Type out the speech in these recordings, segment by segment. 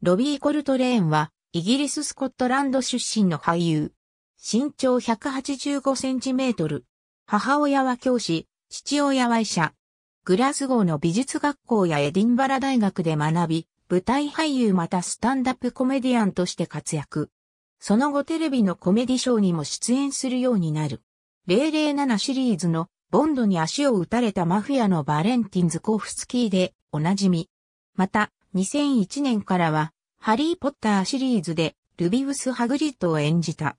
ロビー・コルトレーンは、イギリス・スコットランド出身の俳優。身長185センチメートル。母親は教師、父親は医者。グラスゴーの美術学校やエディンバラ大学で学び、舞台俳優またスタンダップコメディアンとして活躍。その後テレビのコメディショーにも出演するようになる。007シリーズのボンドに足を打たれたマフィアのバレンティンズ・コフスキーでおなじみ。また、2001年からは、ハリー・ポッターシリーズで、ルビウス・ハグリッドを演じた。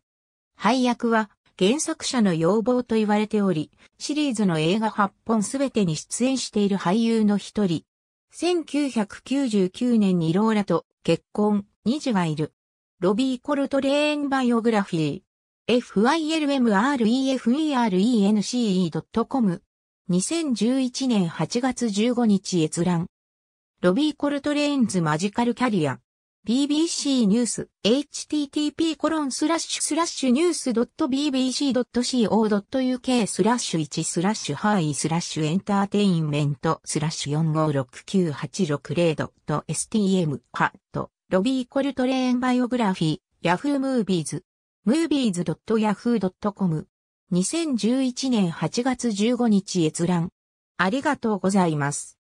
配役は、原作者の要望と言われており、シリーズの映画8本すべてに出演している俳優の一人。1999年にローラと結婚、2児がいる。ロビー・コルトレーン・バイオグラフィー。f y l m r e f e r e n c e c o m 2011年8月15日閲覧。ロビー・コルトレーンズ・マジカル・キャリア。BBC ニュース、http コロンスラッシュスラッシュニュース .bbc.co.uk スラッシュ1スラッシュハイスラッシュエンターテインメントスラッシュ456980 .stm ハットロビーコルトレーンバイオグラフィーヤフー・ムービーズムービーズ y a h o o c o m 2011年8月15日閲覧ありがとうございます。